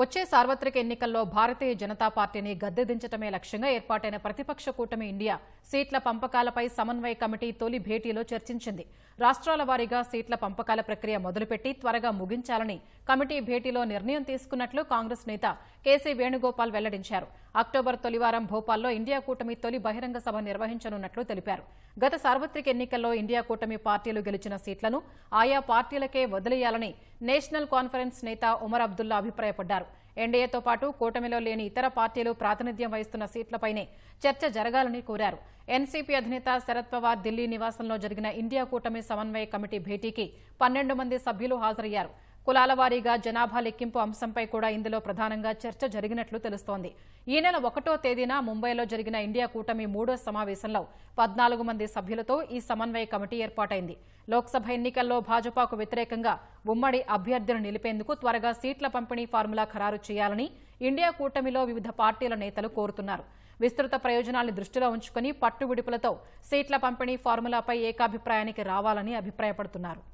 వచ్చే సార్వత్రిక ఎన్నికల్లో భారతీయ జనతా పార్టీని గద్దెదించటమే లక్ష్యంగా ఏర్పాటైన ప్రతిపక్ష కూటమి ఇండియా సీట్ల పంపకాలపై సమన్వయ కమిటీ తొలి భేటీలో చర్చించింది రాష్ట్రాల వారీగా సీట్ల పంపకాల ప్రక్రియ మొదలుపెట్టి త్వరగా ముగించాలని కమిటీ భేటీలో నిర్ణయం తీసుకున్నట్లు కాంగ్రెస్ నేత కేసీ వేణుగోపాల్ వెల్లడించారు అక్టోబర్ తొలివారం భోపాల్లో ఇండియా కూటమి తొలి బహిరంగ సభ నిర్వహించనున్నట్లు తెలిపారు గత సార్వత్రిక ఎన్నికల్లో ఇండియా కూటమి పార్టీలు గెలిచిన సీట్లను ఆయా పార్టీలకే వదిలేయాలని నేషనల్ కాన్ఫరెన్స్ నేత ఉమర్ అబ్దుల్లా అభిప్రాయపడ్డారు ఎన్డీఏతో పాటు కూటమిలో లేని ఇతర పార్టీలు ప్రాతినిధ్యం వహిస్తున్న సీట్లపైనే చర్చ జరగాలని కోరారు ఎన్సీపీ అధినేత శరద్ పవార్ ఢిల్లీ నివాసంలో జరిగిన ఇండియా కూటమి సమన్వయ కమిటీ భేటీకి పన్నెండు మంది సభ్యులు హాజరయ్యారు కులాల వారీగా జనాభా లెక్కింపు అంశంపై కూడా ఇందులో ప్రధానంగా చర్చ జరిగినట్లు తెలుస్తోంది ఈ నెల ఒకటో తేదీన ముంబైలో జరిగిన ఇండియా కూటమి మూడో సమావేశంలో పద్నాలుగు మంది సభ్యులతో ఈ సమన్వయ కమిటీ ఏర్పాటైంది లోక్సభ ఎన్నికల్లో భాజపాకు వ్యతిరేకంగా ఉమ్మడి అభ్యర్థులు నిలిపేందుకు త్వరగా సీట్ల పంపిణీ ఫార్ములా ఖరారు చేయాలని ఇండియా కూటమిలో వివిధ పార్టీల నేతలు కోరుతున్నారు విస్తృత ప్రయోజనాన్ని దృష్టిలో ఉంచుకుని పట్టు విడుపులతో సీట్ల పంపిణీ ఫార్ములాపై ఏకాభిప్రాయానికి రావాలని అభిప్రాయపడుతున్నారు